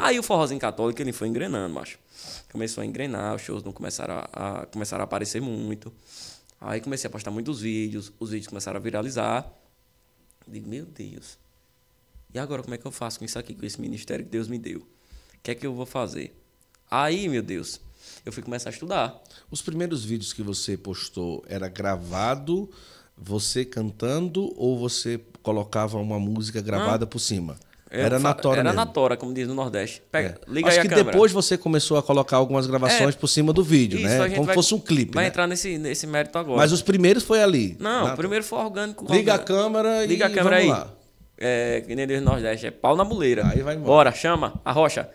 Aí o forrozinho católico ele foi engrenando, macho. Começou a engrenar, os shows não começaram a, a, começaram a aparecer muito. Aí comecei a postar muitos vídeos, os vídeos começaram a viralizar. Eu digo, meu Deus. E agora como é que eu faço com isso aqui, com esse ministério que Deus me deu? O que é que eu vou fazer? Aí, meu Deus, eu fui começar a estudar. Os primeiros vídeos que você postou era gravado você cantando ou você colocava uma música gravada ah, por cima? É, era na tora. Era mesmo. na tora, como diz no Nordeste. Pega, é. liga Acho aí a que câmera. depois você começou a colocar algumas gravações é, por cima do vídeo, isso, né? Como se fosse um clipe. Vai né? entrar nesse, nesse mérito agora. Mas os primeiros foi ali. Não, o primeiro foi orgânico. Liga a câmera liga e. a câmera aí. Lá. É, que nem Deus Nordeste, é pau na muleira. Aí vai embora. Bora, chama, a rocha.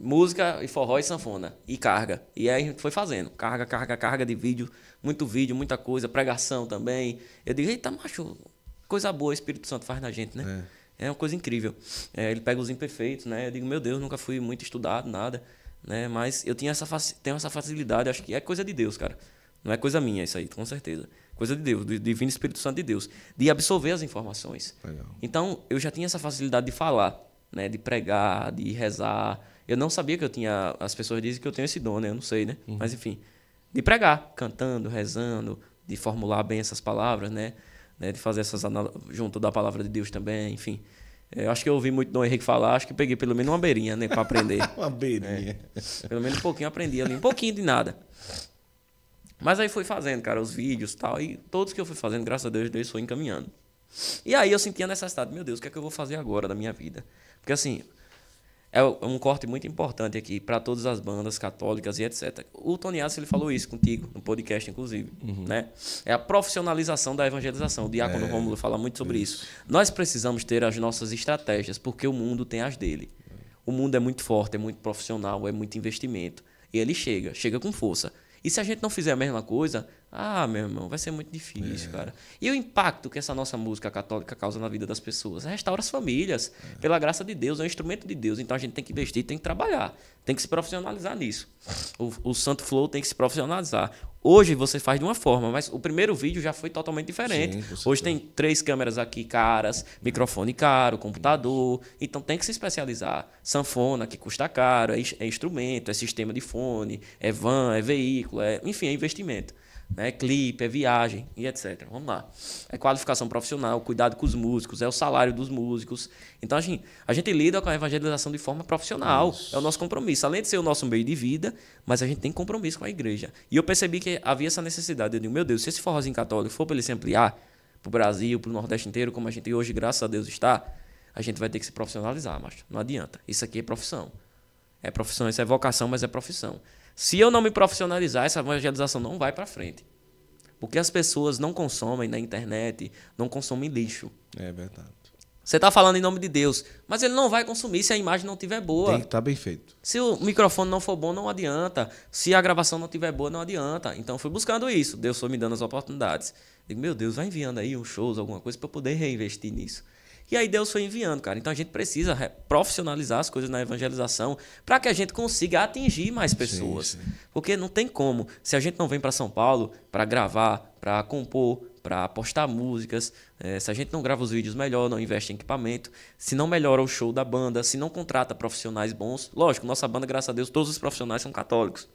Música e forró e sanfona. E carga. E aí a gente foi fazendo. Carga, carga, carga de vídeo. Muito vídeo, muita coisa. Pregação também. Eu digo, eita, macho, coisa boa o Espírito Santo faz na gente, né? É. É uma coisa incrível. É, ele pega os imperfeitos, né? Eu digo, meu Deus, nunca fui muito estudado, nada, né? Mas eu tinha essa tenho essa facilidade, acho que é coisa de Deus, cara. Não é coisa minha isso aí, com certeza. Coisa de Deus, do divino Espírito Santo de Deus, de absorver as informações. Legal. Então, eu já tinha essa facilidade de falar, né, de pregar, de rezar. Eu não sabia que eu tinha, as pessoas dizem que eu tenho esse dom, né? Eu não sei, né? Uhum. Mas enfim, de pregar, cantando, rezando, de formular bem essas palavras, né? né, de fazer essas junto da palavra de Deus também, enfim. É, eu acho que eu ouvi muito Dom Henrique falar, acho que peguei pelo menos uma beirinha, né, para aprender. uma beirinha. É. Pelo menos um pouquinho aprendi ali, um pouquinho de nada. Mas aí fui fazendo, cara, os vídeos e tal, e todos que eu fui fazendo, graças a Deus, Deus foi encaminhando. E aí eu sentia a necessidade, meu Deus, o que é que eu vou fazer agora da minha vida? Porque assim, é, é um corte muito importante aqui para todas as bandas católicas e etc. O Tony Asso, ele falou isso contigo, no podcast, inclusive. Uhum. Né? É a profissionalização da evangelização. O Diácono é, Rômulo fala muito sobre isso. isso. Nós precisamos ter as nossas estratégias, porque o mundo tem as dele. O mundo é muito forte, é muito profissional, é muito investimento. E ele chega, chega com força. E se a gente não fizer a mesma coisa, ah, meu irmão, vai ser muito difícil, é. cara. E o impacto que essa nossa música católica causa na vida das pessoas? Restaura as famílias, é. pela graça de Deus, é um instrumento de Deus. Então a gente tem que investir, tem que trabalhar, tem que se profissionalizar nisso. O, o Santo Flow tem que se profissionalizar. Hoje você faz de uma forma, mas o primeiro vídeo já foi totalmente diferente. Sim, Hoje tem três câmeras aqui caras, microfone caro, computador. Então tem que se especializar. Sanfona, que custa caro, é, é instrumento, é sistema de fone, é van, é veículo, é, enfim, é investimento né? clipe, é viagem e etc. Vamos lá. É qualificação profissional, cuidado com os músicos, é o salário dos músicos. Então, a assim, gente, a gente lida com a evangelização de forma profissional. Isso. É o nosso compromisso. Além de ser o nosso meio de vida, mas a gente tem compromisso com a igreja. E eu percebi que havia essa necessidade. Eu digo, meu Deus, se esse forrozinho católico for para ele se ampliar para o Brasil, para o Nordeste inteiro, como a gente hoje, graças a Deus, está, a gente vai ter que se profissionalizar, mas não adianta. Isso aqui é profissão. É profissão, isso é vocação, mas é profissão. Se eu não me profissionalizar, essa evangelização não vai para frente. Porque as pessoas não consomem na internet, não consomem lixo. É verdade. Você está falando em nome de Deus, mas ele não vai consumir se a imagem não tiver boa. Tem que estar tá bem feito. Se o microfone não for bom, não adianta. Se a gravação não tiver boa, não adianta. Então fui buscando isso. Deus foi me dando as oportunidades. Digo, meu Deus, vai enviando aí uns shows, alguma coisa para poder reinvestir nisso. E aí Deus foi enviando, cara. Então a gente precisa profissionalizar as coisas na evangelização para que a gente consiga atingir mais pessoas. Sim, sim. Porque não tem como. Se a gente não vem para São Paulo para gravar, para compor, para postar músicas, é, se a gente não grava os vídeos melhor, não investe em equipamento, se não melhora o show da banda, se não contrata profissionais bons, lógico, nossa banda, graças a Deus, todos os profissionais são católicos.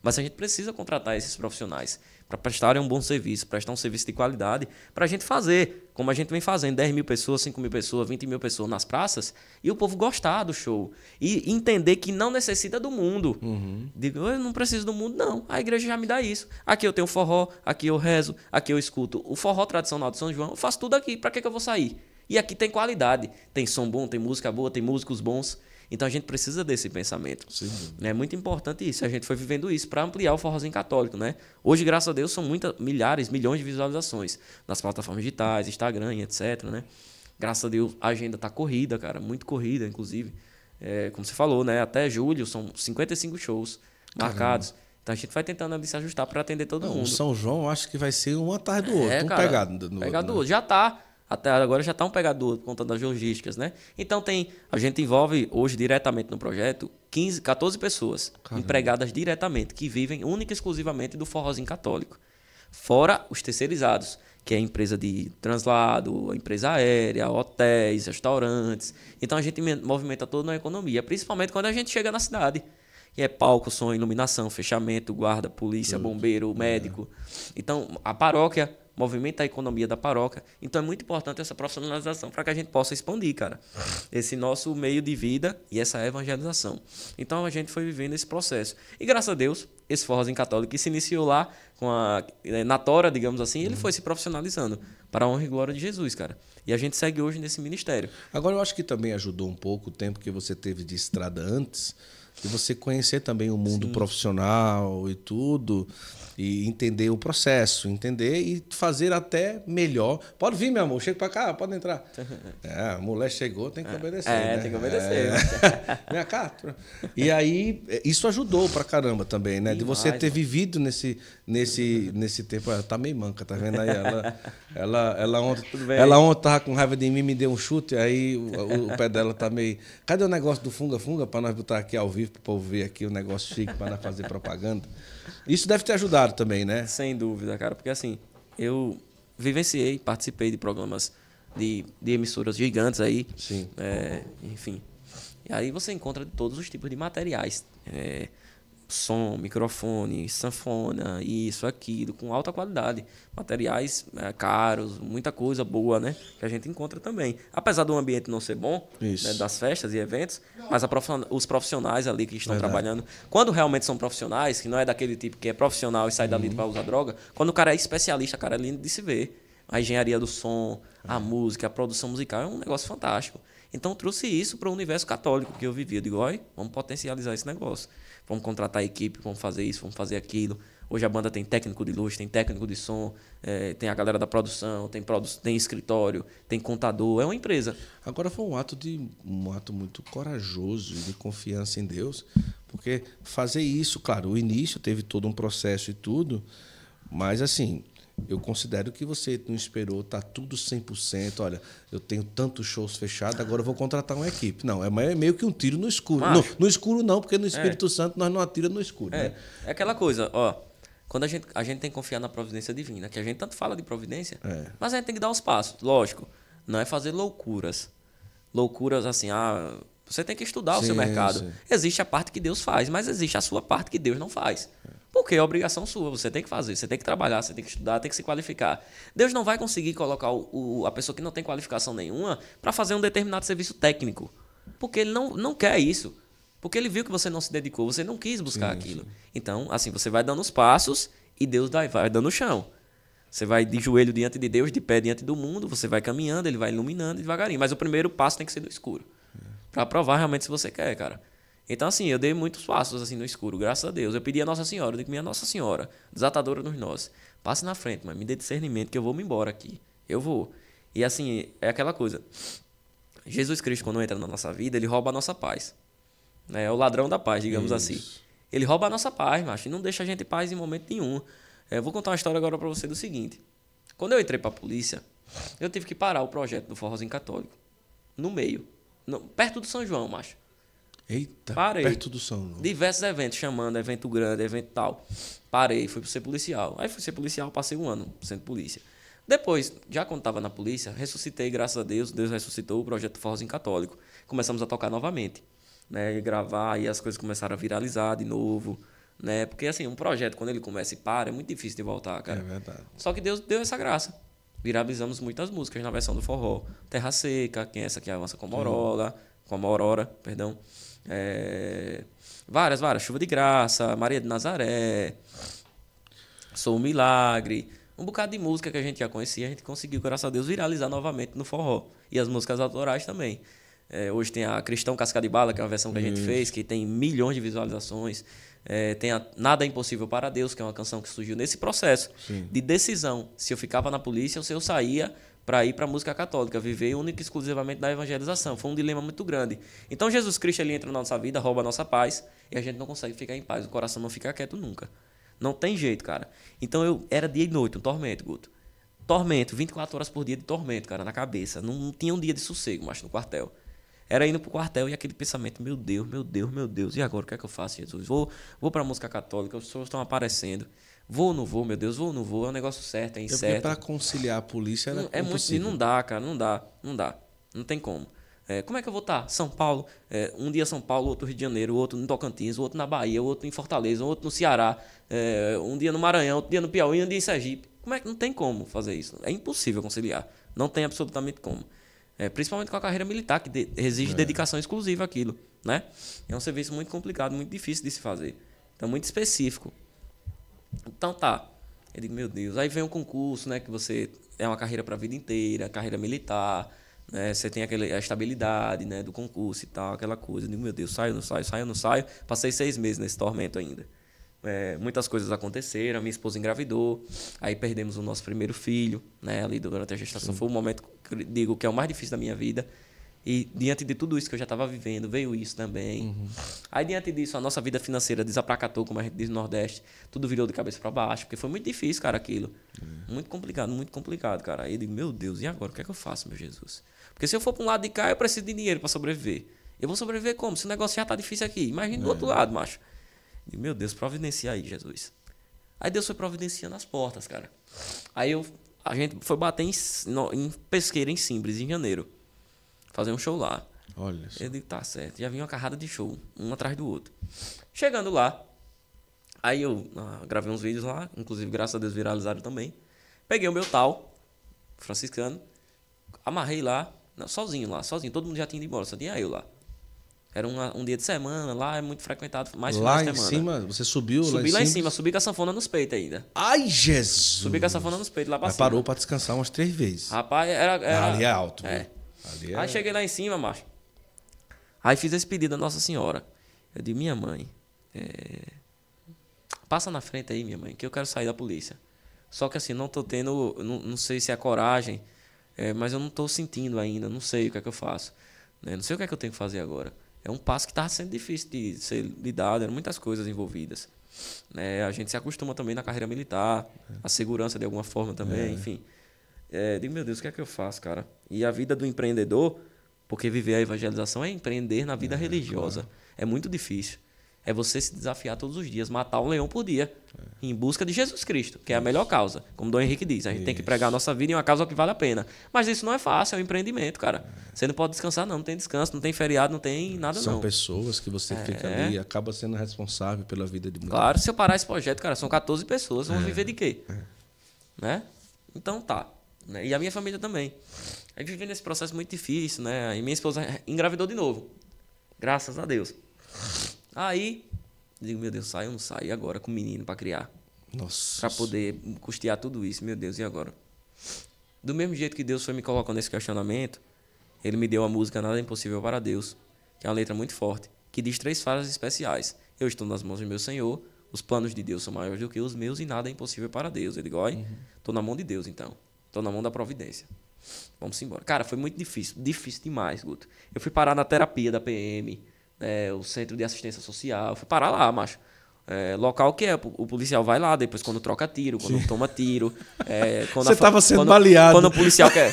Mas a gente precisa contratar esses profissionais para prestarem um bom serviço, prestar um serviço de qualidade, para a gente fazer, como a gente vem fazendo, 10 mil pessoas, 5 mil pessoas, 20 mil pessoas nas praças, e o povo gostar do show. E entender que não necessita do mundo. Uhum. Digo, eu não preciso do mundo, não. A igreja já me dá isso. Aqui eu tenho forró, aqui eu rezo, aqui eu escuto o forró tradicional de São João, eu faço tudo aqui. Para que, que eu vou sair? E aqui tem qualidade. Tem som bom, tem música boa, tem músicos bons. Então a gente precisa desse pensamento. Sim. É muito importante isso. A gente foi vivendo isso para ampliar o forrozinho católico, né? Hoje, graças a Deus, são muitas milhares, milhões de visualizações nas plataformas digitais, Instagram, etc, né? Graças a Deus, a agenda tá corrida, cara, muito corrida, inclusive. É, como você falou, né? Até julho são 55 shows marcados. Então a gente vai tentando ali se ajustar para atender todo Não, mundo. O São João acho que vai ser uma atrás do é, outro, é, um cara, pegado do, pegado outro. Né? Já tá até agora já está um pegador contando as logísticas, né? Então tem. A gente envolve hoje diretamente no projeto 15, 14 pessoas Caramba. empregadas diretamente, que vivem única e exclusivamente do forrozinho católico. Fora os terceirizados, que é a empresa de translado, a empresa aérea, hotéis, restaurantes. Então a gente movimenta toda a economia, principalmente quando a gente chega na cidade que é palco, som, iluminação, fechamento, guarda, polícia, bombeiro, é. médico. Então, a paróquia movimenta a economia da paróquia. Então é muito importante essa profissionalização para que a gente possa expandir, cara, esse nosso meio de vida e essa evangelização. Então a gente foi vivendo esse processo. E graças a Deus, esse forrozinho católico que se iniciou lá com a eh, na tora, digamos assim, ele foi se profissionalizando para a honra e glória de Jesus, cara. E a gente segue hoje nesse ministério. Agora eu acho que também ajudou um pouco o tempo que você teve de estrada antes e você conhecer também o mundo Sim. profissional e tudo e entender o processo, entender e fazer até melhor. Pode vir, meu amor, chega para cá, pode entrar. É, a mulher chegou, tem que é, obedecer. É, né? tem que obedecer. É. Minha carta. E aí, é, isso ajudou pra caramba também, né? De você ter vivido nesse, nesse, nesse tempo. Ela tá meio manca, tá vendo aí? Ela, ela, ela, ontem, ela ontem tava com raiva de mim, me deu um chute, aí o, o pé dela tá meio. Cadê o negócio do Funga Funga para nós botar aqui ao vivo? vivo para o povo ver aqui o um negócio chique para fazer propaganda. Isso deve ter ajudado também, né? Sem dúvida, cara, porque assim, eu vivenciei, participei de programas de, de emissoras gigantes aí. Sim. É, enfim. E aí você encontra de todos os tipos de materiais. É, som, microfone, sanfona, isso, aquilo, com alta qualidade. Materiais é, caros, muita coisa boa, né? Que a gente encontra também. Apesar do ambiente não ser bom, né, das festas e eventos, mas os profissionais ali que estão Verdade. trabalhando, quando realmente são profissionais, que não é daquele tipo que é profissional e sai dali uhum. para usar droga, quando o cara é especialista, cara, é lindo de se ver. A engenharia do som, a é. música, a produção musical é um negócio fantástico. Então trouxe isso para o universo católico que eu vivia. Eu digo, vamos potencializar esse negócio. Vamos contratar a equipe, vamos fazer isso, vamos fazer aquilo. Hoje a banda tem técnico de luz, tem técnico de som, é, tem a galera da produção, tem, produ tem escritório, tem contador, é uma empresa. Agora foi um ato de um ato muito corajoso e de confiança em Deus, porque fazer isso, claro, o início teve todo um processo e tudo, mas assim, eu considero que você não esperou, tá tudo 100%. Olha, eu tenho tantos shows fechados, agora eu vou contratar uma equipe. Não, é meio que um tiro no escuro. No, no, escuro não, porque no é. Espírito é. Santo nós não atiramos no escuro. É. Né? é aquela coisa, ó. Quando a gente, a gente tem que confiar na providência divina, que a gente tanto fala de providência, é. mas a gente tem que dar os passos. Lógico, não é fazer loucuras. Loucuras assim, ah, você tem que estudar sim, o seu mercado. Sim. Existe a parte que Deus faz, mas existe a sua parte que Deus não faz. É. Porque é obrigação sua, você tem que fazer, você tem que trabalhar, você tem que estudar, tem que se qualificar. Deus não vai conseguir colocar o, o, a pessoa que não tem qualificação nenhuma para fazer um determinado serviço técnico. Porque ele não, não quer isso. Porque ele viu que você não se dedicou, você não quis buscar sim, aquilo. Sim. Então, assim, você vai dando os passos e Deus vai dando o chão. Você vai de joelho diante de Deus, de pé diante do mundo, você vai caminhando, ele vai iluminando devagarinho. Mas o primeiro passo tem que ser do escuro. Para provar realmente se você quer, cara. Então, assim, eu dei muitos passos assim no escuro, graças a Deus. Eu pedi a Nossa Senhora, eu digo, minha Nossa Senhora, desatadora dos nós, passe na frente, mas me dê discernimento que eu vou me embora aqui. Eu vou. E assim, é aquela coisa. Jesus Cristo, quando entra na nossa vida, ele rouba a nossa paz. Né? É o ladrão da paz, digamos Isso. assim. Ele rouba a nossa paz, macho, e não deixa a gente em paz em momento nenhum. É, eu vou contar uma história agora para você do seguinte. Quando eu entrei para a polícia, eu tive que parar o projeto do Forrozinho Católico. No meio. No, perto do São João, macho. Eita, parei. Perto do São João. Diversos eventos, chamando, evento grande, evento tal. Parei, fui ser policial. Aí fui ser policial, passei um ano sendo polícia. Depois, já quando estava na polícia, ressuscitei, graças a Deus, Deus ressuscitou o projeto Forrozinho Católico. Começamos a tocar novamente, né? E gravar, e as coisas começaram a viralizar de novo, né? Porque, assim, um projeto, quando ele começa e para, é muito difícil de voltar, cara. É verdade. Só que Deus deu essa graça. Viralizamos muitas músicas na versão do forró. Terra Seca, quem é essa que avança com a hum. Morola, com a Morora, perdão. É, várias, várias. Chuva de Graça, Maria de Nazaré, Sou um Milagre. Um bocado de música que a gente já conhecia, a gente conseguiu, graças a Deus, viralizar novamente no forró. E as músicas autorais também. É, hoje tem a Cristão Casca de Bala, que é uma versão que a gente Isso. fez, que tem milhões de visualizações. É, tem a Nada é Impossível para Deus, que é uma canção que surgiu nesse processo Sim. de decisão. Se eu ficava na polícia ou se eu saía para ir para a música católica, viver única e exclusivamente da evangelização. Foi um dilema muito grande. Então Jesus Cristo ele entra na nossa vida, rouba a nossa paz e a gente não consegue ficar em paz, o coração não fica quieto nunca. Não tem jeito, cara. Então eu era dia e noite, um tormento, Guto. Tormento, 24 horas por dia de tormento, cara, na cabeça. Não, não tinha um dia de sossego, mas no quartel. Era indo pro quartel e aquele pensamento, meu Deus, meu Deus, meu Deus, e agora o que é que eu faço, Jesus? Vou, vou a música católica, as pessoas estão aparecendo. Vou ou não vou, meu Deus, vou ou não vou, é um negócio certo, é incerto. É para conciliar a polícia era não, é muito, não dá, cara, não dá, não dá. Não tem como. É, como é que eu vou estar? Tá? São Paulo, é, um dia São Paulo, outro Rio de Janeiro, outro no Tocantins, outro na Bahia, outro em Fortaleza, outro no Ceará, é, um dia no Maranhão, outro dia no Piauí, um dia em Sergipe. Como é que não tem como fazer isso? É impossível conciliar. Não tem absolutamente como. É, principalmente com a carreira militar, que de, exige é. dedicação exclusiva àquilo. Né? É um serviço muito complicado, muito difícil de se fazer. Então, muito específico. Então tá. Eu digo, meu Deus. Aí vem o um concurso, né? Que você é uma carreira para a vida inteira, carreira militar, né? Você tem aquele, a estabilidade, né? Do concurso e tal, aquela coisa. Eu digo, meu Deus, saio, não saio, saio, não saio. Passei seis meses nesse tormento ainda. É, muitas coisas aconteceram, minha esposa engravidou, aí perdemos o nosso primeiro filho, né? Ali durante a gestação. Sim. Foi um momento, digo, que é o mais difícil da minha vida. E diante de tudo isso que eu já estava vivendo, veio isso também. Uhum. Aí, diante disso, a nossa vida financeira desapracatou, como a gente diz no Nordeste. Tudo virou de cabeça para baixo, porque foi muito difícil, cara, aquilo. Uhum. Muito complicado, muito complicado, cara. Aí eu digo, meu Deus, e agora? O que é que eu faço, meu Jesus? Porque se eu for para um lado de cá, eu preciso de dinheiro para sobreviver. Eu vou sobreviver como? Se o negócio já tá difícil aqui. Imagina do é. outro lado, macho. E, meu Deus, providencia aí, Jesus. Aí Deus foi providenciando as portas, cara. Aí eu, a gente foi bater em, em Pesqueira, em Simbres, em janeiro fazer um show lá. Olha só. Eu digo, tá certo. Já vinha uma carrada de show, um atrás do outro. Chegando lá, aí eu ah, gravei uns vídeos lá, inclusive, graças a Deus, viralizaram também. Peguei o meu tal, franciscano, amarrei lá, não, sozinho lá, sozinho. Todo mundo já tinha ido embora, só tinha eu lá. Era uma, um dia de semana, lá é muito frequentado, mais lá de semana. Lá em cima, você subiu Subi lá em cima? lá em cima, subi com a sanfona nos peitos ainda. Ai, Jesus! Subi com a sanfona nos peitos lá pra Mas cima. parou pra descansar umas três vezes. Rapaz, era... era... Ali é alto. É. Viu? É... Aí cheguei lá em cima, macho. Aí fiz esse pedido à Nossa Senhora. Eu disse, minha mãe, é... passa na frente aí, minha mãe, que eu quero sair da polícia. Só que assim, não tô tendo, não, não sei se é a coragem, é, mas eu não tô sentindo ainda, não sei o que é que eu faço. Né? Não sei o que é que eu tenho que fazer agora. É um passo que estava sendo difícil de ser lidado, eram muitas coisas envolvidas. Né? A gente se acostuma também na carreira militar, é. a segurança de alguma forma também, é. enfim. É, digo, meu Deus, o que é que eu faço, cara? E a vida do empreendedor, porque viver a evangelização é empreender na vida é, religiosa. Claro. É muito difícil. É você se desafiar todos os dias, matar um leão por dia, é. em busca de Jesus Cristo, que é a melhor causa. Como Dom Henrique diz, a gente isso. tem que pregar a nossa vida em uma causa que vale a pena. Mas isso não é fácil, é um empreendimento, cara. É. Você não pode descansar, não. Não tem descanso, não tem feriado, não tem é. nada, são não. São pessoas que você é. fica ali e acaba sendo responsável pela vida de muitas. Claro, se eu parar esse projeto, cara, são 14 pessoas, vão é. viver de quê? É. Né? Então tá. Né? E a minha família também. gente vivendo esse processo muito difícil, né? E minha esposa engravidou de novo. Graças a Deus. Aí, digo, meu Deus, sai ou não sai agora com o menino para criar? Nossa. Para poder custear tudo isso, meu Deus, e agora? Do mesmo jeito que Deus foi me colocando nesse questionamento, ele me deu a música Nada é Impossível para Deus, que é uma letra muito forte, que diz três frases especiais. Eu estou nas mãos do meu Senhor, os planos de Deus são maiores do que os meus e nada é impossível para Deus. Ele digo, olha, uhum. tô na mão de Deus então. Tô na mão da providência. Vamos embora. Cara, foi muito difícil. Difícil demais, Guto. Eu fui parar na terapia da PM, é, né, o Centro de Assistência Social. Eu fui parar lá, macho. É, local que é, o policial vai lá depois quando troca tiro, quando Sim. toma tiro. É, quando Você estava sendo quando, baleado. Quando o policial quer.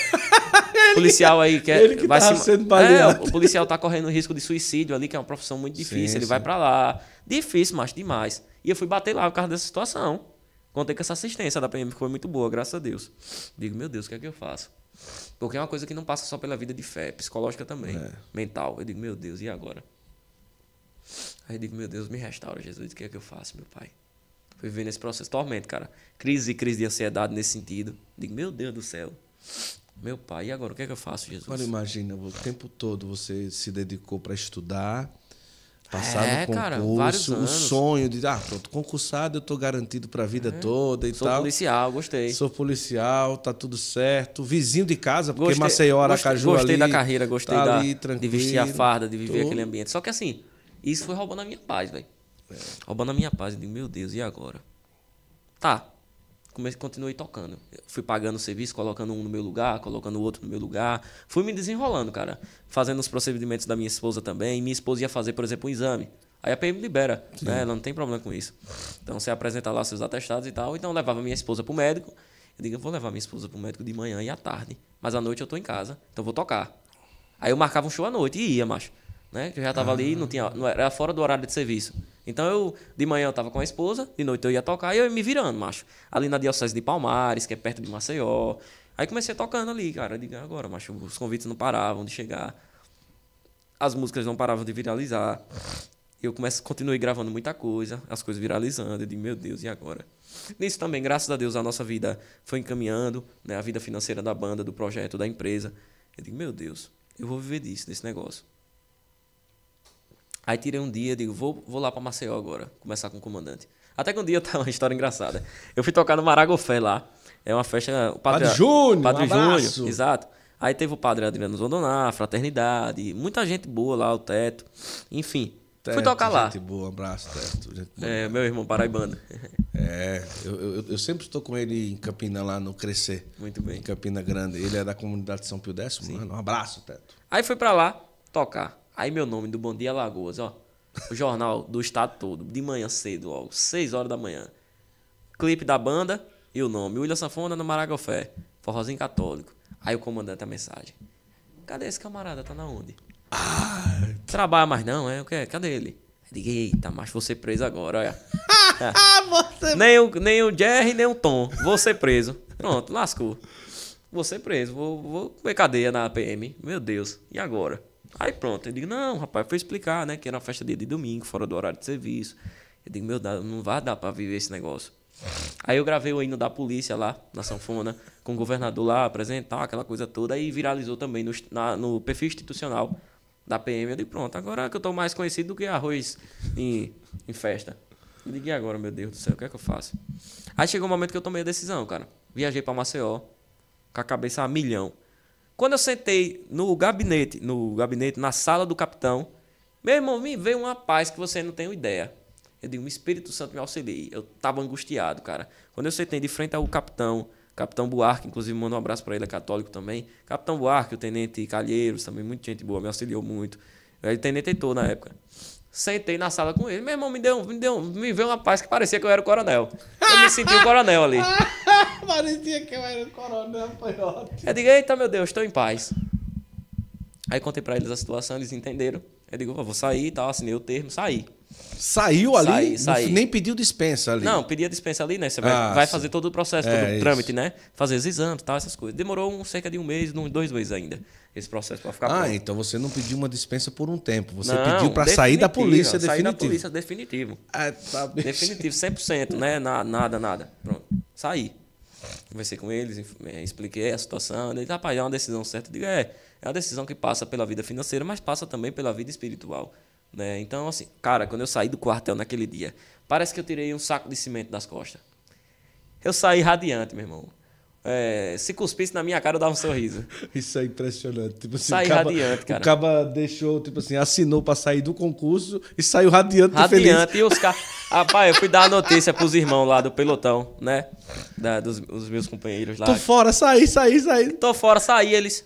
O policial aí quer. Ele que vai se, sendo baleado. É, o policial tá correndo risco de suicídio ali, que é uma profissão muito difícil. Sim, ele sim. vai para lá. Difícil, mas demais. E eu fui bater lá por causa dessa situação. Contei com essa assistência da PM, que foi muito boa, graças a Deus. Digo, meu Deus, o que é que eu faço? Porque é uma coisa que não passa só pela vida de fé, psicológica também, é. mental. Eu digo, meu Deus, e agora? Aí eu digo, meu Deus, me restaura, Jesus, o que é que eu faço, meu pai? Fui vivendo esse processo tormento, cara. Crise, crise de ansiedade nesse sentido. Eu digo, meu Deus do céu. Meu pai, e agora o que é que eu faço, Jesus? Agora imagina, o tempo todo você se dedicou para estudar, Passar é, no concurso, cara, o sonho de, ah, pronto, concursado, eu tô garantido para a vida é, toda e sou tal. Sou policial, gostei. Sou policial, tá tudo certo. Vizinho de casa, porque gostei, Maceió, Aracaju gostei, gostei ali. Gostei da carreira, gostei tá da, ali, de vestir a farda, de viver tô. aquele ambiente. Só que assim, isso foi roubando a minha paz, velho. É. Roubando a minha paz. Eu digo, meu Deus, e agora? Tá, comecei, continuei tocando. Fui pagando o serviço, colocando um no meu lugar, colocando o outro no meu lugar. Fui me desenrolando, cara. Fazendo os procedimentos da minha esposa também. Minha esposa ia fazer, por exemplo, um exame. Aí a PM libera, Sim. né? Ela não tem problema com isso. Então você apresenta lá seus atestados e tal. Então eu levava minha esposa pro médico. Eu digo, eu vou levar minha esposa pro médico de manhã e à tarde. Mas à noite eu tô em casa, então vou tocar. Aí eu marcava um show à noite e ia, macho. Né? Que eu já tava ah. ali, não tinha, não era fora do horário de serviço. Então eu, de manhã eu tava com a esposa, de noite eu ia tocar e eu ia me virando, macho. Ali na Diocese de Palmares, que é perto de Maceió. Aí comecei tocando ali, cara. Digo, é agora, macho, os convites não paravam de chegar. As músicas não paravam de viralizar. Eu comecei, continuei gravando muita coisa, as coisas viralizando. Eu digo, meu Deus, e agora? Nisso também, graças a Deus, a nossa vida foi encaminhando, né? A vida financeira da banda, do projeto, da empresa. Eu digo, meu Deus, eu vou viver disso, desse negócio. Aí tirei um dia, digo, vou, vou lá para Maceió agora, começar com o comandante. Até que um dia tá uma história engraçada. Eu fui tocar no Maragofé lá. É uma festa. O padre, padre Júnior! Padre um Júnior, exato. Aí teve o padre Adriano Zondonar, Fraternidade, muita gente boa lá, o teto. Enfim. Teto, fui tocar lá. Gente boa, um abraço, teto. Gente boa. É, meu irmão paraibano. É, eu, eu, eu, sempre estou com ele em Campina, lá no Crescer. Muito bem. Em Campina Grande. Ele é da comunidade São Pio X, mano. Um abraço, teto. Aí fui para lá tocar. Aí meu nome do Bom Dia Lagoas, ó. O jornal do estado todo, de manhã cedo, logo, 6 horas da manhã. Clipe da banda e o nome. William Sanfona no Maragofé, forrozinho católico. Aí o comandante a mensagem. Cadê esse camarada? Tá na onde? Trabalha mais não, é? O que? Cadê ele? Digo, eita, mas vou ser preso agora, olha. É. você... É nem, o, nem o Jerry, nem o Tom. Vou ser preso. Pronto, lascou. Vou ser preso. Vou, vou comer cadeia na PM. Meu Deus. E agora? Aí pronto, eu digo, não, rapaz, foi explicar, né? Que era uma festa dia de domingo, fora do horário de serviço. Eu digo, meu Deus, não vai dar para viver esse negócio. Aí eu gravei o hino da polícia lá, na sanfona, com o governador lá, apresentar aquela coisa toda, e viralizou também no, na, no perfil institucional da PM. Eu digo, pronto, agora que eu tô mais conhecido do que arroz em, em festa. Eu digo, e agora, meu Deus do céu, o que é que eu faço? Aí chegou o um momento que eu tomei a decisão, cara. Viajei para Maceió, com a cabeça a milhão. Quando eu sentei no gabinete, no gabinete, na sala do capitão, meu irmão, me veio uma paz que você não tem ideia. Eu digo, o Espírito Santo me auxiliei. Eu tava angustiado, cara. Quando eu sentei de frente ao capitão, Capitão Buarque, inclusive mando um abraço para ele, é católico também. Capitão Buarque, o Tenente Calheiros, também muita gente boa, me auxiliou muito. Ele tenente todo na época. Sentei na sala com ele. Meu irmão, me deu, me deu, me veio uma paz que parecia que eu era o coronel. Eu me senti o coronel ali. Parecia que eu era o coronel Panhote. Eu digo, eita, meu Deus, estou em paz. Aí contei pra eles a situação, eles entenderam. Eu digo, vou sair e tal, assinei o termo, saí. Saiu ali? Saí, saí. Nem pediu dispensa ali? Não, pedia dispensa ali, né? Você vai, ah, vai fazer todo o processo, é, todo o trâmite, isso. né? Fazer os exames tal, essas coisas. Demorou um, cerca de um mês, um, dois meses ainda, esse processo para ficar Ah, pronto. então você não pediu uma dispensa por um tempo. Você não, pediu para sair da polícia, definitivo. Sair da polícia, definitivo. Ah, tá Definitivo, 100%, né? Na, nada, nada. Pronto, saí. Conversei com eles, eh, expliquei a situação. Eles, rapaz, é uma decisão certa. Eu digo, é, é uma decisão que passa pela vida financeira, mas passa também pela vida espiritual. Né? Então, assim, cara, quando eu saí do quartel naquele dia, parece que eu tirei um saco de cimento das costas. Eu saí radiante, meu irmão. É, se cuspisse na minha cara, eu dava um sorriso. Isso é impressionante. Tipo assim, Sai radiante, cara. O caba deixou, tipo assim, assinou pra sair do concurso e saiu radiante, Radiante. Feliz. E os caras... Rapaz, eu fui dar a notícia pros irmãos lá do pelotão, né? Da, dos, dos, meus companheiros lá. Tô fora, saí, saí, saí. Tô fora, saí. Eles...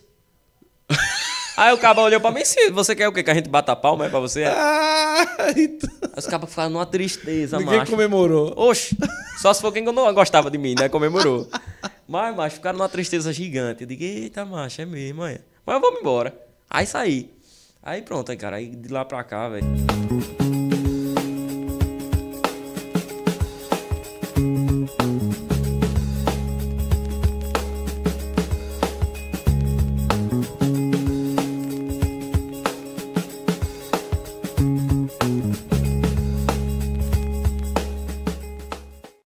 Aí o caba olhou pra mim, se você quer o quê? Que a gente bata a palma é pra você? Ah, então... Aí os caras ficaram numa tristeza, Ninguém macho. comemorou. Oxe, só se for quem não gostava de mim, né? Comemorou. Mas, mas ficaram numa tristeza gigante. Eu digo, eita, macho, é mesmo, é. Mas vamos embora. Aí saí. Aí pronto, aí, cara. Aí de lá pra cá, velho.